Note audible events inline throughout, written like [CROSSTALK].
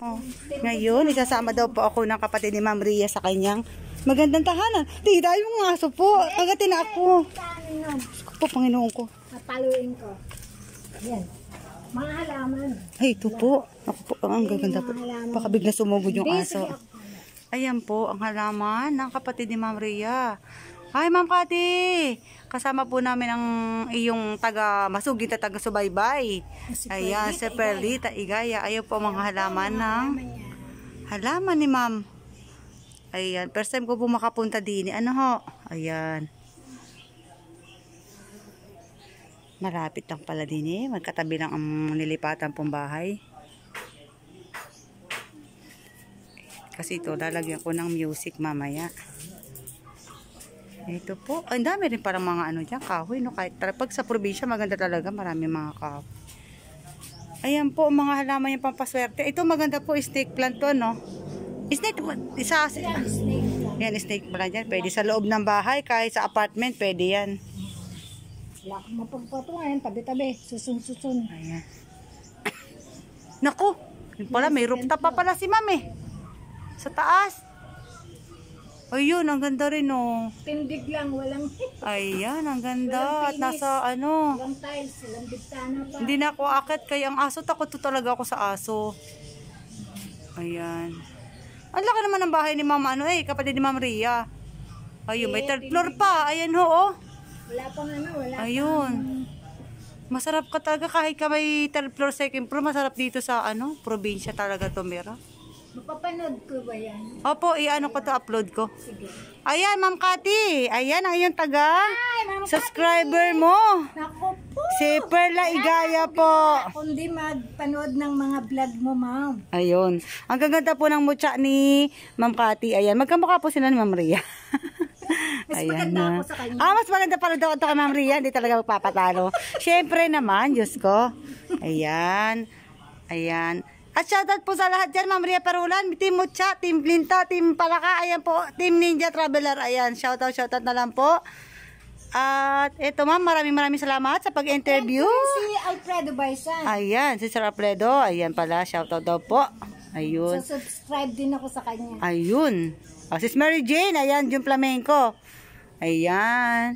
Oh, ngayon, isasama daw po ako ng kapatid ni Ma'am Ria sa kanyang magandang tahanan. Tita, yung aso po. Agatin na ako. Diyos po, Panginoon ko. Papaluin ko. Yan. Mga halaman. Ay, ito po. Ako po, ang gaganda po. Baka bigla sumugod yung aso. Ayan po, ang halaman ng kapatid ni Ma'am Ria. Hi, Ma'am Kati. Kasama po namin ang iyong taga masugita taga subaybay. Ah, si Ayan, si Perlita Igaya. Ayaw po mga halaman ng halaman ni Ma'am. Ayan, first time ko po makapunta din. Ano ho? Ayan. Malapit lang pala din eh. Magkatabi lang ang nilipatan pong bahay. Kasi ito, lalagyan ko ng music mamaya. Ito po. Ang dami rin parang mga ano dyan, kahoy. No? Kahit, pag sa probinsya, maganda talaga. Marami mga kahoy. Ayan po, mga halaman yung pampaswerte. Ito maganda po, snake plant to, no? Snake, isa, yan, snake plant. Yan, snake plant Pwede sa loob ng bahay, kahit sa apartment, pwede yan. Wala kang mapagpatungan, tabi-tabi, susun-susun. Ayan. Naku, yun pala, may rooftop pa pala si ma'am eh. Sa taas. Ayun, ang ganda rin oh. Tindig lang, walang... Ayan, ang ganda. At nasa ano... Walang tiles, walang bintana pa. Hindi na ako akit. Kaya ang aso, takot talaga ako sa aso. Ayan. Ang laki naman ng bahay ni Mama ano eh, kapatid ni Mama Ria. Ayun, may third floor pa. Ayan ho oh. Wala pang ano, wala Ayun. Masarap ka talaga kahit ka may third floor, second floor. Masarap dito sa ano, probinsya talaga to meron. Mapapanood ko ba yan? Opo, i-ano ko to, upload ko. Sige. Ayan, Ma'am Cathy. Ayan ang iyong taga. Ay, subscriber Cathy. mo. Naku po. Si Perla Igaya po. Kundi magpanood ng mga vlog mo, Ma'am. Ayun. Ang gaganda po ng mutya ni Ma'am Cathy. Ayan, magkamukha po sila ni Ma'am Ria. [LAUGHS] Mas Ayan maganda na. ako sa kanya. Ah, mas maganda pala daw ito kay Ma'am Ria. Hindi talaga magpapatalo. Siyempre naman, Diyos ko. Ayan. Ayan. At shoutout po sa lahat dyan, Ma'am Ria Parulan, Team Mucha, Team Blinta, Team Palaka, ayan po, Team Ninja Traveler, ayan, shoutout, shoutout na lang po. At eto ma'am, maraming maraming salamat sa pag-interview. si Alfredo Baisan. Ayan, si Sir Alfredo. Ayan pala, shoutout daw po. Ayun. So, subscribe din ako sa kanya. Ayun. Oh, si Mary Jane, ayan, yung flamenco. Ayan.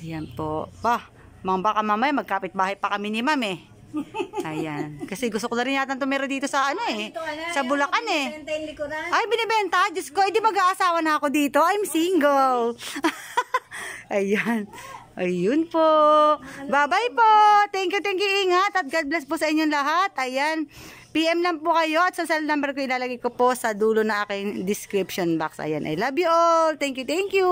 Ayan po. Pa, mga baka mamaya magkapit bahay pa kami ni ma'am eh. [LAUGHS] Ayan. Kasi gusto ko na rin yata tumira dito sa ano eh. sa Bulacan eh. Ah. Ay, binibenta. Diyos ko, hindi eh, mag-aasawa na ako dito. I'm single. [LAUGHS] Ayan. Ayun po. Bye-bye po. Thank you, thank you. Ingat at God bless po sa inyong lahat. Ayan. PM lang po kayo at sa cell number ko ilalagay ko po sa dulo na aking description box. Ayan. I love you all. Thank you, thank you.